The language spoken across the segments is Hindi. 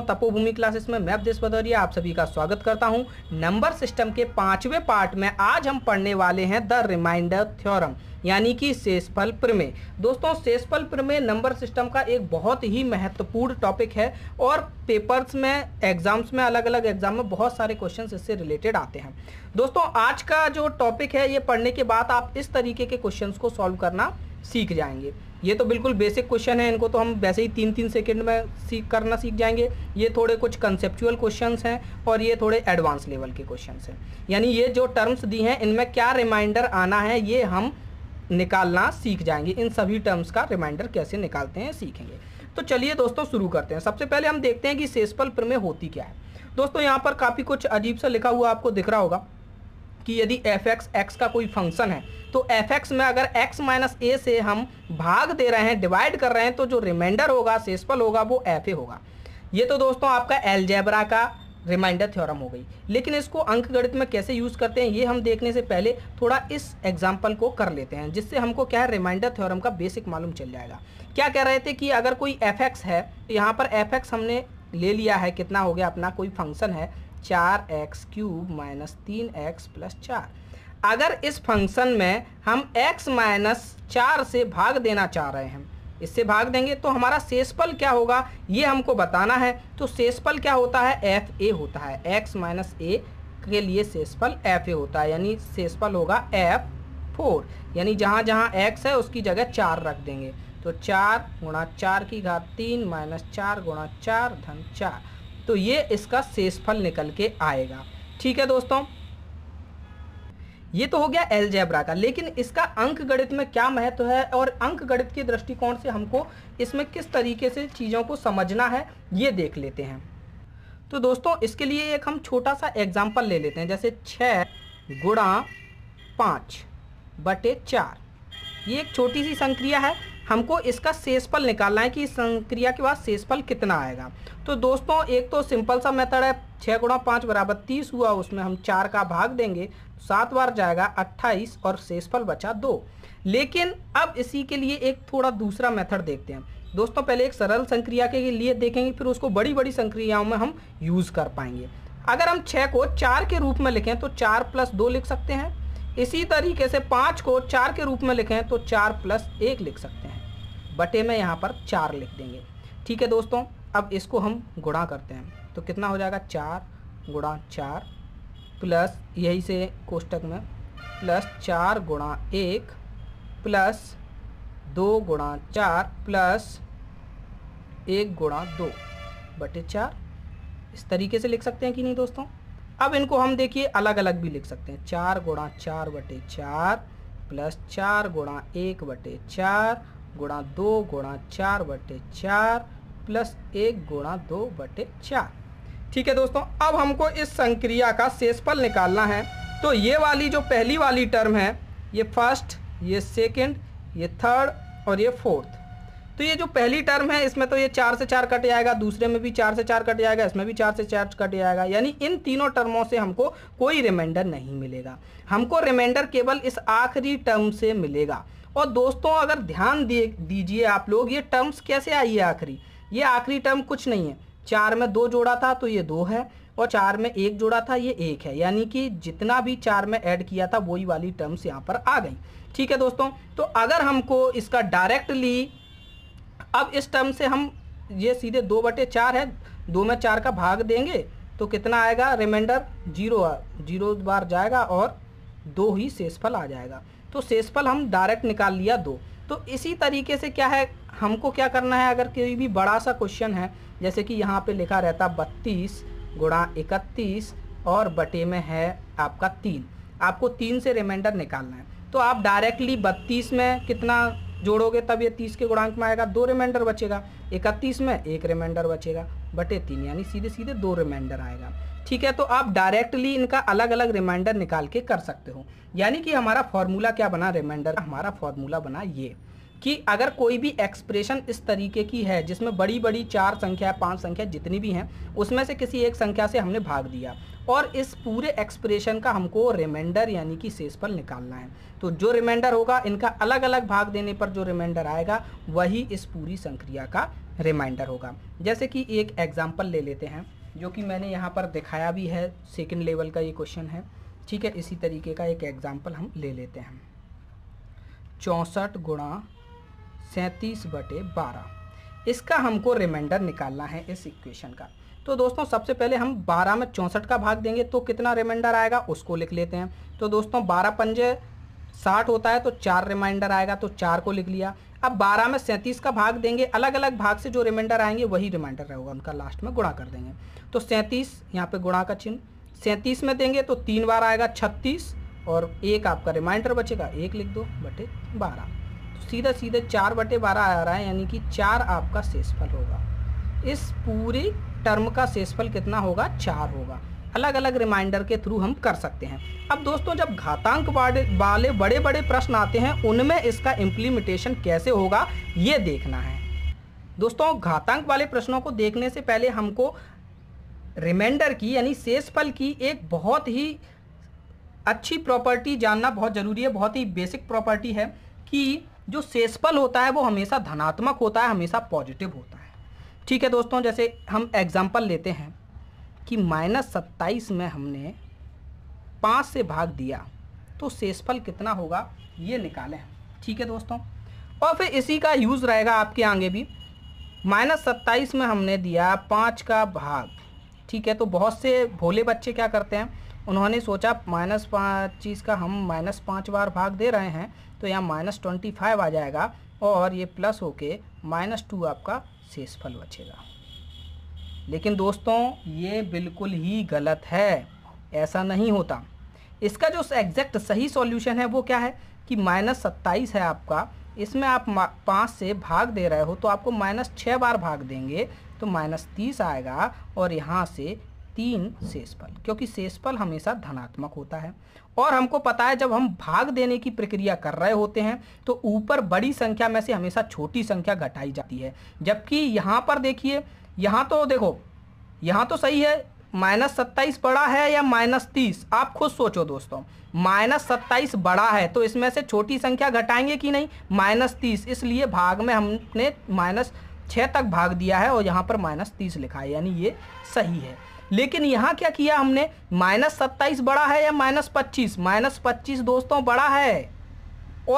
और तपोभूमि क्लासेस में मैं देश भदौरिया आप सभी का स्वागत करता हूं नंबर सिस्टम के पांचवें पार्ट में आज हम पढ़ने वाले हैं द रिमाइंडर थ्योरम यानी कि शेषफल प्रमेय दोस्तों शेषफल प्रमेय नंबर सिस्टम का एक बहुत ही महत्वपूर्ण टॉपिक है और पेपर्स में एग्जाम्स में अलग अलग एग्जाम में बहुत सारे क्वेश्चन इससे रिलेटेड आते हैं दोस्तों आज का जो टॉपिक है ये पढ़ने के बाद आप इस तरीके के क्वेश्चन को सॉल्व करना सीख जाएंगे ये तो बिल्कुल बेसिक क्वेश्चन है इनको तो हम वैसे ही तीन तीन सेकेंड में सीख करना सीख जाएंगे ये थोड़े कुछ कंसेप्चुअल क्वेश्चन हैं और ये थोड़े एडवांस लेवल के क्वेश्चन हैं यानी ये जो टर्म्स दी हैं इनमें क्या रिमाइंडर आना है ये हम निकालना सीख जाएंगे इन सभी टर्म्स का रिमाइंडर कैसे निकालते हैं सीखेंगे तो चलिए दोस्तों शुरू करते हैं सबसे पहले हम देखते हैं कि सेसपल प्रमेय होती क्या है दोस्तों यहाँ पर काफ़ी कुछ अजीब सा लिखा हुआ आपको दिख रहा होगा कि यदि एफ एक्स एक्स का कोई फंक्शन है तो एफ एक्स में अगर एक्स माइनस ए से हम भाग दे रहे हैं डिवाइड कर रहे हैं तो जो रिमाइंडर होगा सेसपल होगा वो एफ ए होगा ये तो दोस्तों आपका एलजेब्रा का रिमाइंडर थ्योरम हो गई लेकिन इसको अंक गणित में कैसे यूज़ करते हैं ये हम देखने से पहले थोड़ा इस एग्जाम्पल को कर लेते हैं जिससे हमको क्या है रिमाइंडर थ्योरम का बेसिक मालूम चल जाएगा क्या कह रहे थे कि अगर कोई एफ एक्स है तो यहाँ पर एफ एक्स हमने ले लिया है कितना हो गया अपना कोई फंक्शन है चार एक्स क्यूब माइनस तीन एक्स प्लस चार अगर इस फंक्शन में हम x माइनस चार से भाग देना चाह रहे हैं इससे भाग देंगे तो हमारा शेषफल क्या होगा ये हमको बताना है तो शेषफल क्या होता है एफ ए होता है x माइनस ए के लिए शेषफल एफ ए होता है यानी शेषफल होगा एफ फोर यानी जहाँ जहाँ x है उसकी जगह चार रख देंगे तो चार गुणा चार की घात तीन माइनस चार गुणा चार धन चार तो ये इसका शेषफल निकल के आएगा ठीक है दोस्तों ये तो हो गया एलजेब्रा का लेकिन इसका अंक गणित में क्या महत्व है और अंक गणित के दृष्टिकोण से हमको इसमें किस तरीके से चीज़ों को समझना है ये देख लेते हैं तो दोस्तों इसके लिए एक हम छोटा सा एग्जाम्पल ले लेते हैं जैसे छः गुणा पाँच बटे चार ये एक छोटी सी संक्रिया है हमको इसका शेषफल निकालना है कि इस संक्रिया के बाद शेषफल कितना आएगा तो दोस्तों एक तो सिंपल सा मेथड है छः गुणा पाँच बराबर तीस हुआ उसमें हम चार का भाग देंगे सात बार जाएगा अट्ठाईस और शेषफल बचा दो लेकिन अब इसी के लिए एक थोड़ा दूसरा मेथड देखते हैं दोस्तों पहले एक सरल संक्रिया के लिए देखेंगे फिर उसको बड़ी बड़ी संक्रियाओं में हम यूज़ कर पाएंगे अगर हम छः को चार के रूप में लिखें तो चार प्लस दो लिख सकते हैं इसी तरीके से पाँच को चार के रूप में लिखें तो चार प्लस एक लिख सकते हैं बटे में यहाँ पर चार लिख देंगे ठीक है दोस्तों अब इसको हम गुणा करते हैं तो कितना हो जाएगा चार गुणा चार प्लस यही से कोष्टक में प्लस चार गुणा एक प्लस दो गुणा चार प्लस एक गुणा दो बटे चार इस तरीके से लिख सकते हैं कि नहीं दोस्तों अब इनको हम देखिए अलग अलग भी लिख सकते हैं चार गुणा चार बटे चार प्लस चार गुणा एक बटे चार गुणा दो गुणा चार बटे चार प्लस एक गुणा दो बटे चार ठीक है दोस्तों अब हमको इस संक्रिया का शेषफल निकालना है तो ये वाली जो पहली वाली टर्म है ये फर्स्ट ये सेकंड ये थर्ड और ये फोर्थ तो ये जो पहली टर्म है इसमें तो ये चार से चार कट जाएगा दूसरे में भी चार से चार कट जाएगा इसमें भी चार से चार कट जाएगा यानी इन तीनों टर्मों से हमको कोई रिमाइंडर नहीं मिलेगा हमको रिमाइंडर केवल इस आखिरी टर्म से मिलेगा और दोस्तों अगर ध्यान दिए दीजिए आप लोग ये टर्म्स कैसे आई है आखिरी ये आखिरी टर्म कुछ नहीं है चार में दो जोड़ा था तो ये दो है और चार में एक जोड़ा था ये एक है यानी कि जितना भी चार में ऐड किया था वही वाली टर्म्स यहाँ पर आ गई ठीक है दोस्तों तो अगर हमको इसका डायरेक्टली अब इस टर्म से हम ये सीधे दो बटे चार है दो में चार का भाग देंगे तो कितना आएगा रिमाइंडर जीरो जीरो बार जाएगा और दो ही शेषफल आ जाएगा तो शेषफल हम डायरेक्ट निकाल लिया दो तो इसी तरीके से क्या है हमको क्या करना है अगर कोई भी बड़ा सा क्वेश्चन है जैसे कि यहाँ पे लिखा रहता बत्तीस गुणा इकतीस और बटे में है आपका तीन आपको तीन से रिमाइंडर निकालना है तो आप डायरेक्टली बत्तीस में कितना जोड़ोगे तब ये तीस के गुणांक में आएगा दो रिमाइंडर बचेगा इकतीस में एक रिमाइंडर बचेगा बटे तीन यानी सीधे सीधे दो रिमाइंडर आएगा ठीक है तो आप डायरेक्टली इनका अलग अलग रिमाइंडर निकाल के कर सकते हो यानी कि हमारा फॉर्मूला क्या बना रिमाइंडर हमारा फॉर्मूला बना ये कि अगर कोई भी एक्सप्रेशन इस तरीके की है जिसमें बड़ी बड़ी चार संख्या पांच संख्या जितनी भी हैं उसमें से किसी एक संख्या से हमने भाग दिया और इस पूरे एक्सप्रेशन का हमको रिमाइंडर यानी कि पर निकालना है तो जो रिमाइंडर होगा इनका अलग अलग भाग देने पर जो रिमाइंडर आएगा वही इस पूरी संक्रिया का रिमाइंडर होगा जैसे कि एक एग्जाम्पल ले लेते हैं जो कि मैंने यहाँ पर दिखाया भी है सेकेंड लेवल का ये क्वेश्चन है ठीक है इसी तरीके का एक एग्ज़ाम्पल हम ले लेते हैं चौंसठ गुणा सैंतीस बटे बारह इसका हमको रिमाइंडर निकालना है इस इक्वेशन का तो दोस्तों सबसे पहले हम 12 में चौंसठ का भाग देंगे तो कितना रिमाइंडर आएगा उसको लिख लेते हैं तो दोस्तों 12 पंजे 60 होता है तो चार रिमाइंडर आएगा तो चार को लिख लिया अब 12 में सैंतीस का भाग देंगे अलग अलग भाग से जो रिमाइंडर आएंगे वही रिमाइंडर रहेगा उनका लास्ट में गुणा कर देंगे तो सैंतीस यहाँ पे गुणा का चिन्ह सैंतीस में देंगे तो तीन बार आएगा छत्तीस और एक आपका रिमाइंडर बचेगा एक लिख दो बटे बारह तो सीधा सीधे चार बटे बारह आ रहा है यानी कि चार आपका शेषफल होगा इस पूरी टर्म का शेषफल कितना होगा चार होगा अलग अलग रिमाइंडर के थ्रू हम कर सकते हैं अब दोस्तों जब घातांक वाले बड़े बड़े प्रश्न आते हैं उनमें इसका इम्प्लीमेंटेशन कैसे होगा ये देखना है दोस्तों घातांक वाले प्रश्नों को देखने से पहले हमको रिमाइंडर की यानी शेषफल की एक बहुत ही अच्छी प्रॉपर्टी जानना बहुत ज़रूरी है बहुत ही बेसिक प्रॉपर्टी है कि जो शेषफल होता है वो हमेशा धनात्मक होता है हमेशा पॉजिटिव होता है ठीक है दोस्तों जैसे हम एग्जाम्पल लेते हैं कि माइनस सत्ताईस में हमने पाँच से भाग दिया तो शेषफल कितना होगा ये निकालें ठीक है दोस्तों और फिर इसी का यूज़ रहेगा आपके आगे भी माइनस सत्ताईस में हमने दिया पाँच का भाग ठीक है तो बहुत से भोले बच्चे क्या करते हैं उन्होंने सोचा माइनस पाँच चीज़ का हम माइनस पाँच बार भाग दे रहे हैं तो यहाँ माइनस ट्वेंटी फाइव आ जाएगा और ये प्लस होके माइनस टू आपका शेषफल बचेगा लेकिन दोस्तों ये बिल्कुल ही गलत है ऐसा नहीं होता इसका जो एग्जैक्ट सही सॉल्यूशन है वो क्या है कि माइनस सत्ताईस है आपका इसमें आप पाँच से भाग दे रहे हो तो आपको माइनस छः बार भाग देंगे तो माइनस तीस आएगा और यहाँ से तीन शेषफल क्योंकि शेषफल हमेशा धनात्मक होता है और हमको पता है जब हम भाग देने की प्रक्रिया कर रहे होते हैं तो ऊपर बड़ी संख्या में से हमेशा छोटी संख्या घटाई जाती है जबकि यहाँ पर देखिए यहाँ तो देखो यहाँ तो सही है माइनस सत्ताईस बड़ा है या माइनस तीस आप खुद सोचो दोस्तों माइनस सत्ताईस बड़ा है तो इसमें से छोटी संख्या घटाएंगे कि नहीं माइनस तीस इसलिए भाग में हमने माइनस छः तक भाग दिया है और यहाँ पर माइनस तीस लिखा है यानी ये सही है लेकिन यहाँ क्या किया हमने माइनस सत्ताईस बड़ा है या माइनस पच्चीस माइनस पच्चीस दोस्तों बड़ा है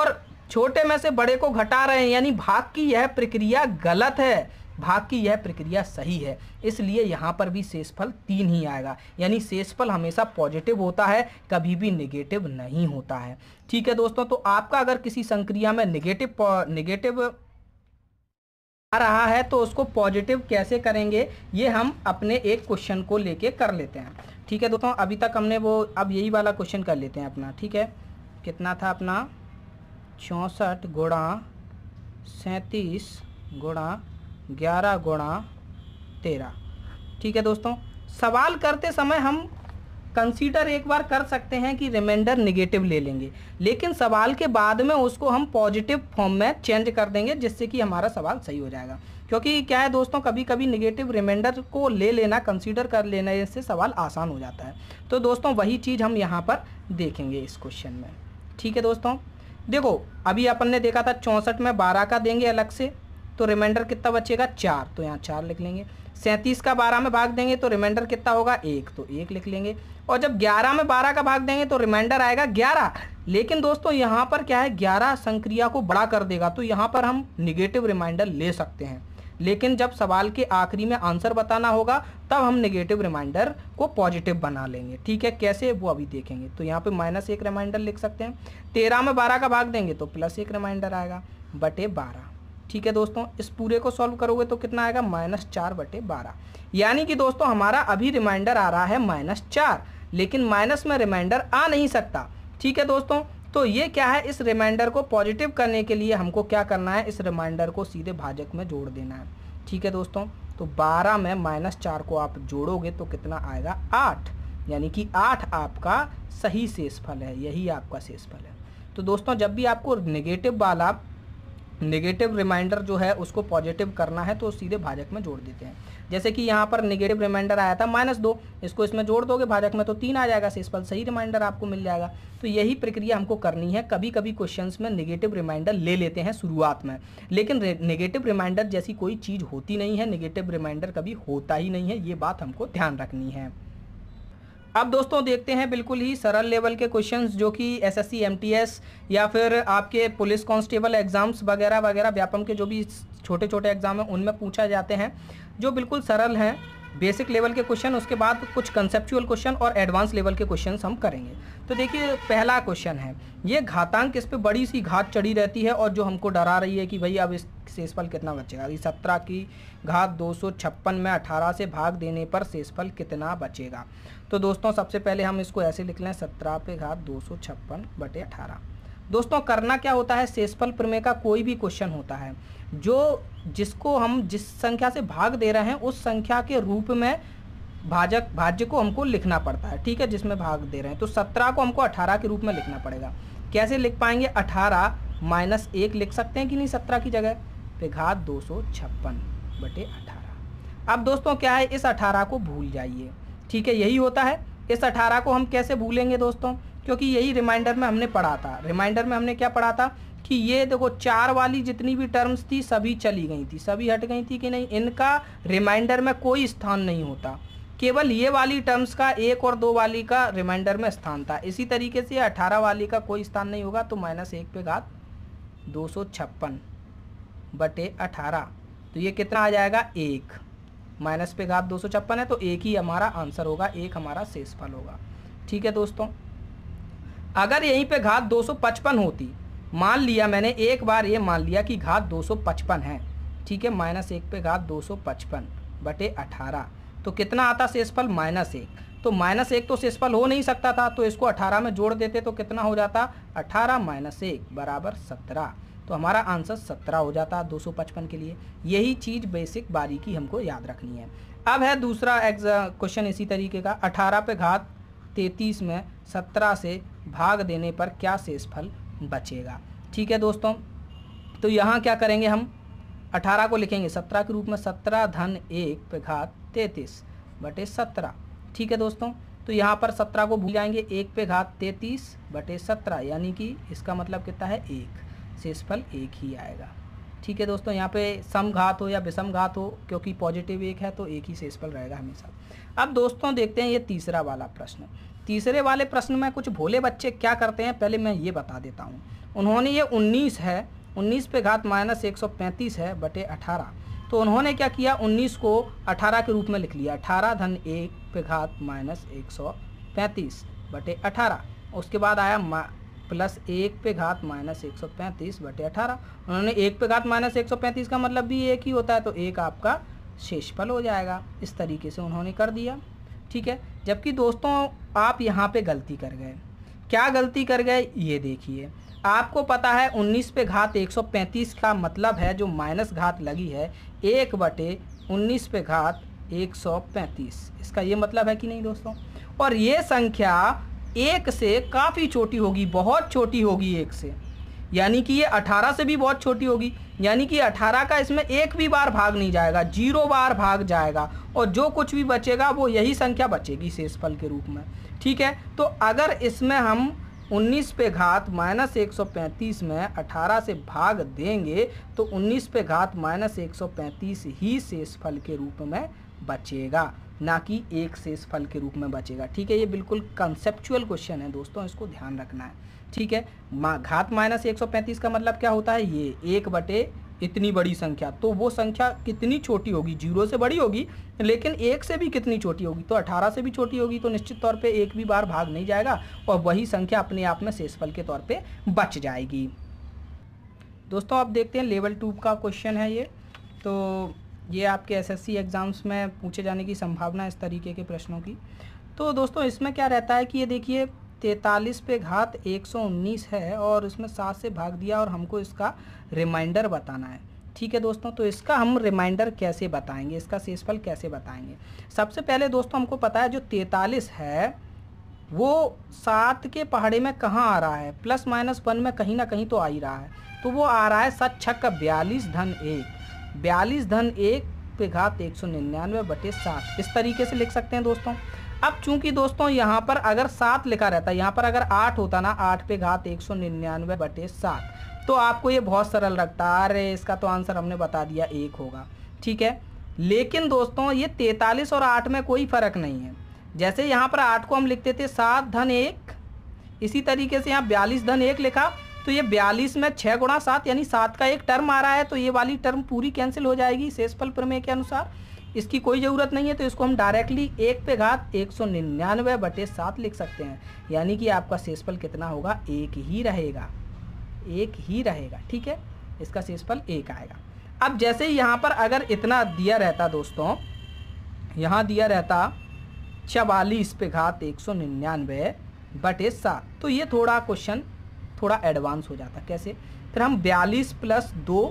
और छोटे में से बड़े को घटा रहे हैं यानी भाग की यह प्रक्रिया गलत है भाग की यह प्रक्रिया सही है इसलिए यहाँ पर भी शेषफल तीन ही आएगा यानी शेषफल हमेशा पॉजिटिव होता है कभी भी निगेटिव नहीं होता है ठीक है दोस्तों तो आपका अगर किसी संक्रिया में निगेटिव निगेटिव आ रहा है तो उसको पॉजिटिव कैसे करेंगे ये हम अपने एक क्वेश्चन को लेके कर लेते हैं ठीक है दोस्तों अभी तक हमने वो अब यही वाला क्वेश्चन कर लेते हैं अपना ठीक है कितना था अपना चौंसठ गुणा सैंतीस गुणा ग्यारह गुणा तेरह ठीक है दोस्तों सवाल करते समय हम कंसीडर एक बार कर सकते हैं कि रिमाइंडर निगेटिव ले लेंगे लेकिन सवाल के बाद में उसको हम पॉजिटिव फॉर्म में चेंज कर देंगे जिससे कि हमारा सवाल सही हो जाएगा क्योंकि क्या है दोस्तों कभी कभी निगेटिव रिमाइंडर को ले लेना कंसीडर कर लेने से सवाल आसान हो जाता है तो दोस्तों वही चीज़ हम यहाँ पर देखेंगे इस क्वेश्चन में ठीक है दोस्तों देखो अभी अपन ने देखा था चौंसठ में बारह का देंगे अलग से तो रिमाइंडर कितना बचेगा चार तो यहाँ चार लिख लेंगे सैंतीस का बारह में भाग देंगे तो रिमाइंडर कितना होगा एक तो एक लिख लेंगे और जब ग्यारह में बारह का भाग देंगे तो रिमाइंडर आएगा ग्यारह लेकिन दोस्तों यहाँ पर क्या है ग्यारह संक्रिया को बड़ा कर देगा तो यहाँ पर हम निगेटिव रिमाइंडर ले सकते हैं लेकिन जब सवाल के आखिरी में आंसर बताना होगा तब हम नेगेटिव रिमाइंडर को पॉजिटिव बना लेंगे ठीक है कैसे वो अभी देखेंगे तो यहाँ पे माइनस एक रिमाइंडर लिख सकते हैं तेरह में बारह का भाग देंगे तो प्लस एक रिमाइंडर आएगा बटे बारह ठीक है दोस्तों इस पूरे को सॉल्व करोगे तो कितना आएगा माइनस चार बटे बारह यानी कि दोस्तों हमारा अभी रिमाइंडर आ रहा है माइनस चार लेकिन माइनस में रिमाइंडर आ नहीं सकता ठीक है दोस्तों तो ये क्या है इस रिमाइंडर को पॉजिटिव करने के लिए हमको क्या करना है इस रिमाइंडर को सीधे भाजक में जोड़ देना है ठीक है दोस्तों तो बारह में माइनस चार को आप जोड़ोगे तो कितना आएगा आठ यानी कि आठ आपका सही शेषफल है यही आपका शेषफल है तो दोस्तों जब भी आपको नेगेटिव वाला नेगेटिव रिमाइंडर जो है उसको पॉजिटिव करना है तो सीधे भाजक में जोड़ देते हैं जैसे कि यहाँ पर नेगेटिव रिमाइंडर आया था माइनस दो इसको इसमें जोड़ दोगे भाजक में तो तीन आ जाएगा शेषफल सही रिमाइंडर आपको मिल जाएगा तो यही प्रक्रिया हमको करनी है कभी कभी क्वेश्चन में निगेटिव रिमाइंडर ले लेते हैं शुरुआत में लेकिन निगेटिव रिमाइंडर जैसी कोई चीज़ होती नहीं है निगेटिव रिमाइंडर कभी होता ही नहीं है ये बात हमको ध्यान रखनी है अब दोस्तों देखते हैं बिल्कुल ही सरल लेवल के क्वेश्चंस जो कि एसएससी एमटीएस या फिर आपके पुलिस कांस्टेबल एग्ज़ाम्स वगैरह वगैरह व्यापम के जो भी छोटे छोटे एग्ज़ाम हैं उनमें पूछा जाते हैं जो बिल्कुल सरल हैं बेसिक लेवल के क्वेश्चन उसके बाद कुछ कंसेप्चुअल क्वेश्चन और एडवांस लेवल के क्वेश्चन हम करेंगे तो देखिए पहला क्वेश्चन है ये घातांक इस पर बड़ी सी घात चढ़ी रहती है और जो हमको डरा रही है कि भाई अब इस शेषफल कितना बचेगा ये सत्रह की घात दो में अठारह से भाग देने पर शेषफल कितना बचेगा तो दोस्तों सबसे पहले हम इसको ऐसे लिख लें सत्रह पे घात दो सौ छप्पन बटे अठारह दोस्तों करना क्या होता है शेषफल प्रमेय का कोई भी क्वेश्चन होता है जो जिसको हम जिस संख्या से भाग दे रहे हैं उस संख्या के रूप में भाजक भाज्य को हमको लिखना पड़ता है ठीक है जिसमें भाग दे रहे हैं तो सत्रह को हमको अठारह के रूप में लिखना पड़ेगा कैसे लिख पाएंगे अठारह माइनस एक लिख सकते हैं कि नहीं सत्रह की जगह पे घात दो सौ छप्पन बटे अठारह अब दोस्तों क्या है इस अठारह को भूल जाइए ठीक है यही होता है इस अठारह को हम कैसे भूलेंगे दोस्तों क्योंकि यही रिमाइंडर में हमने पढ़ा था रिमाइंडर में हमने क्या पढ़ा था कि ये देखो चार वाली जितनी भी टर्म्स थी सभी चली गई थी सभी हट गई थी कि नहीं इनका रिमाइंडर में कोई स्थान नहीं होता केवल ये वाली टर्म्स का एक और दो वाली का रिमाइंडर में स्थान था इसी तरीके से अठारह वाली का कोई स्थान नहीं होगा तो माइनस एक पे घात दो सौ छप्पन बटे अठारह तो ये कितना आ जाएगा एक माइनस पे घात दो है तो एक ही हमारा आंसर होगा एक हमारा शेषफल होगा ठीक है दोस्तों अगर यहीं पे घात 255 होती मान लिया मैंने एक बार ये मान लिया कि घात 255 है ठीक है माइनस एक पे घात 255 बटे अठारह तो कितना आता शेषफल माइनस एक तो माइनस एक तो शेषफल हो नहीं सकता था तो इसको 18 में जोड़ देते तो कितना हो जाता 18 माइनस एक बराबर सत्रह तो हमारा आंसर सत्रह हो जाता है दो सौ पचपन के लिए यही चीज़ बेसिक बारीकी हमको याद रखनी है अब है दूसरा एग्ज क्वेश्चन इसी तरीके का अठारह पे घात तैतीस में सत्रह से भाग देने पर क्या शेषफल बचेगा ठीक है दोस्तों तो यहाँ क्या करेंगे हम अठारह को लिखेंगे सत्रह के रूप में सत्रह धन एक पे घात तैतीस बटे सत्रह ठीक है दोस्तों तो यहाँ पर सत्रह को भूल जाएंगे एक पे घात तैतीस बटे सत्रह यानी कि इसका मतलब कितना है एक शेषफल एक ही आएगा ठीक है दोस्तों यहाँ पे सम घात हो या विषम घात हो क्योंकि पॉजिटिव एक है तो एक ही शेषफल रहेगा हमेशा अब दोस्तों देखते हैं ये तीसरा वाला प्रश्न तीसरे वाले प्रश्न में कुछ भोले बच्चे क्या करते हैं पहले मैं ये बता देता हूँ उन्होंने ये उन्नीस है उन्नीस पे घात माइनस एक सौ पैंतीस है बटे अठारह तो उन्होंने क्या किया उन्नीस को अठारह के रूप में लिख लिया अठारह धन एक पे घात माइनस एक सौ पैंतीस बटे अठारह उसके बाद आया प्लस एक पे घात माइनस एक सौ पैंतीस बटे अठारह उन्होंने एक पे घात माइनस एक सौ पैंतीस का मतलब भी एक ही होता है तो एक आपका शेषफल हो जाएगा इस तरीके से उन्होंने कर दिया ठीक है जबकि दोस्तों आप यहाँ पे गलती कर गए क्या गलती कर गए ये देखिए आपको पता है 19 पे घात 135 का मतलब है जो माइनस घात लगी है एक बटे उन्नीस पे घात 135 इसका ये मतलब है कि नहीं दोस्तों और ये संख्या एक से काफ़ी छोटी होगी बहुत छोटी होगी एक से यानी कि ये 18 से भी बहुत छोटी होगी यानी कि 18 का इसमें एक भी बार भाग नहीं जाएगा जीरो बार भाग जाएगा और जो कुछ भी बचेगा वो यही संख्या बचेगी शेषफल के रूप में ठीक है तो अगर इसमें हम 19 पे घात माइनस एक में 18 से भाग देंगे तो 19 पे घात माइनस एक ही शेषफल के रूप में बचेगा ना कि एक शेष फल के रूप में बचेगा ठीक है ये बिल्कुल कंसेप्चुअल क्वेश्चन है दोस्तों इसको ध्यान रखना है ठीक है मा, घात माइनस एक का मतलब क्या होता है ये एक बटे इतनी बड़ी संख्या तो वो संख्या कितनी छोटी होगी जीरो से बड़ी होगी लेकिन एक से भी कितनी छोटी होगी तो अठारह से भी छोटी होगी तो निश्चित तौर पे एक भी बार भाग नहीं जाएगा और वही संख्या अपने आप में शेषफल के तौर पे बच जाएगी दोस्तों आप देखते हैं लेवल टू का क्वेश्चन है ये तो ये आपके एसएससी एग्ज़ाम्स में पूछे जाने की संभावना इस तरीके के प्रश्नों की तो दोस्तों इसमें क्या रहता है कि ये देखिए तैतालीस पे घात 119 है और इसमें सात से भाग दिया और हमको इसका रिमाइंडर बताना है ठीक है दोस्तों तो इसका हम रिमाइंडर कैसे बताएंगे इसका शेषफल कैसे बताएंगे सबसे पहले दोस्तों हमको पता है जो तैतालीस है वो सात के पहाड़े में कहाँ आ रहा है प्लस माइनस वन में कहीं ना कहीं तो आ ही रहा है तो वो आ रहा है सत छक्का बयालीस धन एक बयालीस धन एक पे घात एक सौ निन्यानवे बटे सात इस तरीके से लिख सकते हैं दोस्तों अब चूंकि दोस्तों यहाँ पर अगर सात लिखा रहता है यहाँ पर अगर आठ होता ना आठ पे घात एक सौ निन्यानवे बटे सात तो आपको ये बहुत सरल लगता अरे इसका तो आंसर हमने बता दिया एक होगा ठीक है लेकिन दोस्तों ये तैतालीस और आठ में कोई फ़र्क नहीं है जैसे यहाँ पर आठ को हम लिखते थे सात धन एक इसी तरीके से यहाँ बयालीस धन एक लिखा तो ये बयालीस में छः गुणा सात यानी सात का एक टर्म आ रहा है तो ये वाली टर्म पूरी कैंसिल हो जाएगी शेषफल प्रमेय के अनुसार इसकी कोई ज़रूरत नहीं है तो इसको हम डायरेक्टली एक पे घात एक सौ निन्यानवे बटे सात लिख सकते हैं यानी कि आपका शेषफल कितना होगा एक ही रहेगा एक ही रहेगा ठीक है इसका शेषफल एक आएगा अब जैसे यहाँ पर अगर इतना दिया रहता दोस्तों यहाँ दिया रहता चवालीस पे घात एक सौ निन्यानवे बटे सात तो ये थोड़ा क्वेश्चन थोड़ा एडवांस हो जाता कैसे फिर हम बयालीस प्लस दो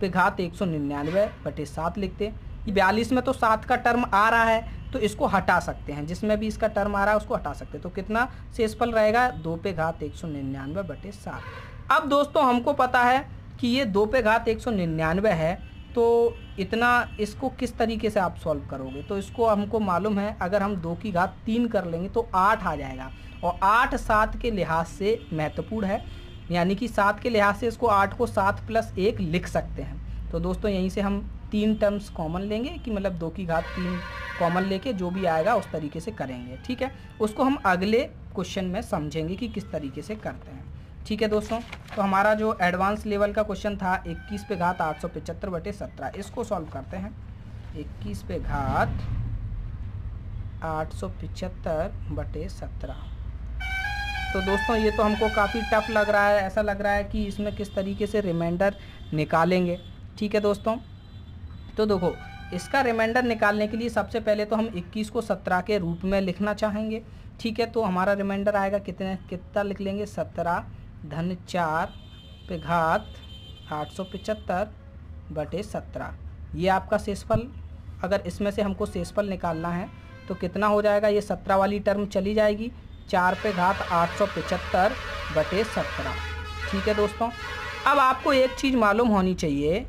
पे घात एक सौ निन्यानवे बटे सात लिखते हैं बयालीस में तो सात का टर्म आ रहा है तो इसको हटा सकते हैं जिसमें भी इसका टर्म आ रहा है उसको हटा सकते हैं तो कितना शेषफल रहेगा दो पे घात एक सौ निन्यानवे बटे सात अब दोस्तों हमको पता है कि ये दो पे घात एक सौ निन्यानवे है तो इतना इसको किस तरीके से आप सॉल्व करोगे तो इसको हमको मालूम है अगर हम दो की घात तीन कर लेंगे तो आठ आ जाएगा और आठ सात के लिहाज से महत्वपूर्ण है यानी कि सात के लिहाज से इसको आठ को सात प्लस एक लिख सकते हैं तो दोस्तों यहीं से हम तीन टर्म्स कॉमन लेंगे कि मतलब दो की घात तीन कॉमन लेके जो भी आएगा उस तरीके से करेंगे ठीक है उसको हम अगले क्वेश्चन में समझेंगे कि किस तरीके से करते हैं ठीक है दोस्तों तो हमारा जो एडवांस लेवल का क्वेश्चन था इक्कीस पे घात आठ सौ पिचहत्तर बटे सत्रह इसको सॉल्व करते हैं इक्कीस पे घात आठ सौ पिचहत्तर बटे सत्रह तो दोस्तों ये तो हमको काफ़ी टफ लग रहा है ऐसा लग रहा है कि इसमें किस तरीके से रिमाइंडर निकालेंगे ठीक है दोस्तों तो देखो इसका रिमाइंडर निकालने के लिए सबसे पहले तो हम 21 को 17 के रूप में लिखना चाहेंगे ठीक है तो हमारा रिमाइंडर आएगा कितने कितना लिख लेंगे सत्रह धन चार पे घात आठ सौ पचहत्तर बटे सत्रह ये आपका शेषफल अगर इसमें से हमको शेषफल निकालना है तो कितना हो जाएगा ये सत्रह वाली टर्म चली जाएगी चार पे घात आठ सौ पचहत्तर बटे सत्रह ठीक है दोस्तों अब आपको एक चीज़ मालूम होनी चाहिए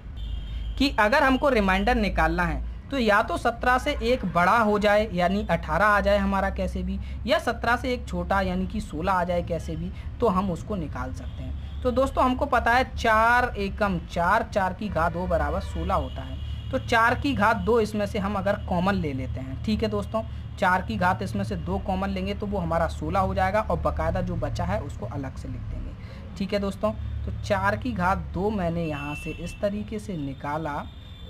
कि अगर हमको रिमाइंडर निकालना है तो या तो सत्रह से एक बड़ा हो जाए यानी अठारह आ जाए हमारा कैसे भी या सत्रह से एक छोटा यानी कि सोलह आ जाए कैसे भी तो हम उसको निकाल सकते हैं तो दोस्तों हमको पता है चार एकम चार चार की घात दो बराबर सोलह होता है तो चार की घात दो इसमें से हम अगर कॉमन ले लेते हैं ठीक है दोस्तों चार की घात इसमें से दो कॉमन लेंगे तो वो हमारा सोलह हो जाएगा और बकायदा जो बचा है उसको अलग से लिख देंगे ठीक है दोस्तों तो चार की घात दो मैंने यहाँ से इस तरीके से निकाला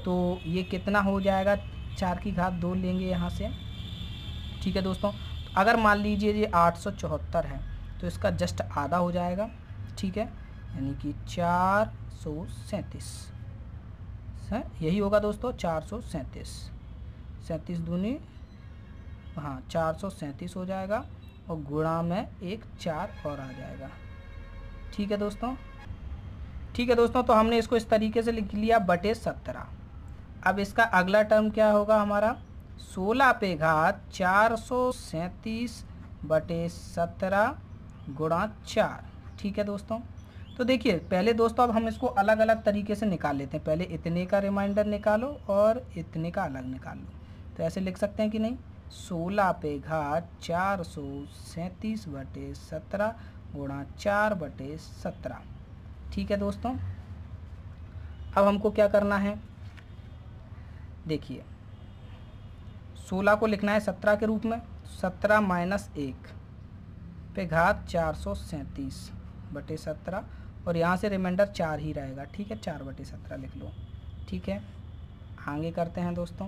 तो ये कितना हो जाएगा चार की घात दो लेंगे यहाँ से ठीक है दोस्तों तो अगर मान लीजिए ये आठ सौ चौहत्तर है तो इसका जस्ट आधा हो जाएगा ठीक है यानी कि चार सौ सैंतीस है यही होगा दोस्तों चार सौ सैंतीस सैंतीस दूनी हाँ चार सौ सैंतीस हो जाएगा और गुणा में एक चार और आ जाएगा ठीक है दोस्तों ठीक है दोस्तों तो हमने इसको इस तरीके से लिख लिया बटे सत्रह अब इसका अगला टर्म क्या होगा हमारा सोलह पे घात चार सौ सैंतीस बटे सत्रह गुणा चार ठीक है दोस्तों तो देखिए पहले दोस्तों अब हम इसको अलग अलग तरीके से निकाल लेते हैं पहले इतने का रिमाइंडर निकालो और इतने का अलग निकाल लो तो ऐसे लिख सकते हैं कि नहीं सोलह पे घात चार सौ सैंतीस बटे सत्रह गुणा चार बटे सत्रह ठीक है दोस्तों अब हमको क्या करना है देखिए सोलह को लिखना है सत्रह के रूप में सत्रह माइनस एक पे घात चार सौ सैंतीस बटे सत्रह और यहाँ से रिमाइंडर चार ही रहेगा ठीक है चार बटे सत्रह लिख लो ठीक है आगे करते हैं दोस्तों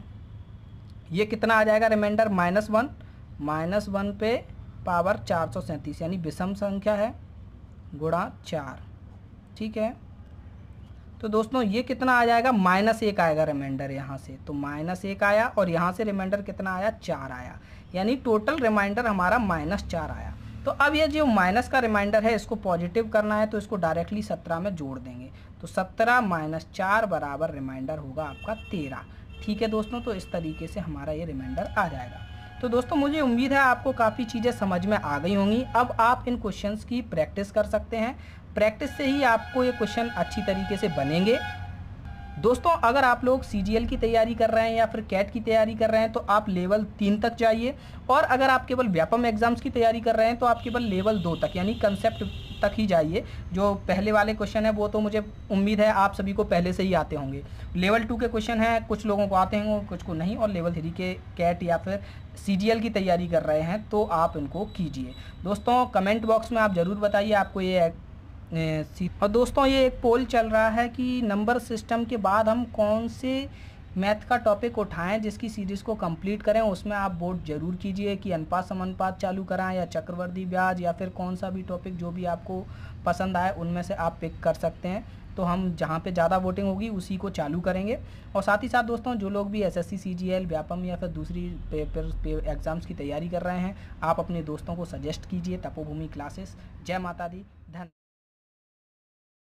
ये कितना आ जाएगा remainder minus one minus one पे पावर चार सौ सैंतीस यानी विषम संख्या है गुणा चार ठीक है तो दोस्तों ये कितना आ जाएगा माइनस एक आएगा रिमाइंडर यहाँ से तो माइनस एक आया और यहाँ से रिमाइंडर कितना आया चार आया यानी टोटल रिमाइंडर हमारा माइनस चार आया तो अब ये जो माइनस का रिमाइंडर है इसको पॉजिटिव करना है तो इसको डायरेक्टली सत्रह में जोड़ देंगे तो सत्रह माइनस चार बराबर रिमाइंडर होगा आपका तेरह ठीक है दोस्तों तो इस तरीके से हमारा ये रिमाइंडर आ जाएगा तो दोस्तों मुझे उम्मीद है आपको काफ़ी चीज़ें समझ में आ गई होंगी अब आप इन क्वेश्चंस की प्रैक्टिस कर सकते हैं प्रैक्टिस से ही आपको ये क्वेश्चन अच्छी तरीके से बनेंगे दोस्तों अगर आप लोग सी की तैयारी कर रहे हैं या फिर कैट की तैयारी कर रहे हैं तो आप लेवल तीन तक जाइए और अगर आप केवल व्यापम एग्जाम्स की तैयारी कर रहे हैं तो आप केवल लेवल दो तक यानी कंसेप्ट तक ही जाइए जो पहले वाले क्वेश्चन है वो तो मुझे उम्मीद है आप सभी को पहले से ही आते होंगे लेवल टू के क्वेश्चन हैं कुछ लोगों को आते होंगे कुछ को नहीं और लेवल थ्री के कैट या फिर सी की तैयारी कर रहे हैं तो आप इनको कीजिए दोस्तों कमेंट बॉक्स में आप ज़रूर बताइए आपको ये और दोस्तों ये एक पोल चल रहा है कि नंबर सिस्टम के बाद हम कौन से मैथ का टॉपिक उठाएं जिसकी सीरीज़ को कंप्लीट करें उसमें आप वोट जरूर कीजिए कि अनुपात समानुपात चालू कराएं या चक्रवर्ती ब्याज या फिर कौन सा भी टॉपिक जो भी आपको पसंद आए उनमें से आप पिक कर सकते हैं तो हम जहाँ पे ज़्यादा वोटिंग होगी उसी को चालू करेंगे और साथ ही साथ दोस्तों जो लोग भी एसएससी सीजीएल व्यापम या फिर दूसरी पेपर पे एग्ज़ाम्स की तैयारी कर रहे हैं आप अपने दोस्तों को सजेस्ट कीजिए तपोभूमि क्लासेस जय माता दी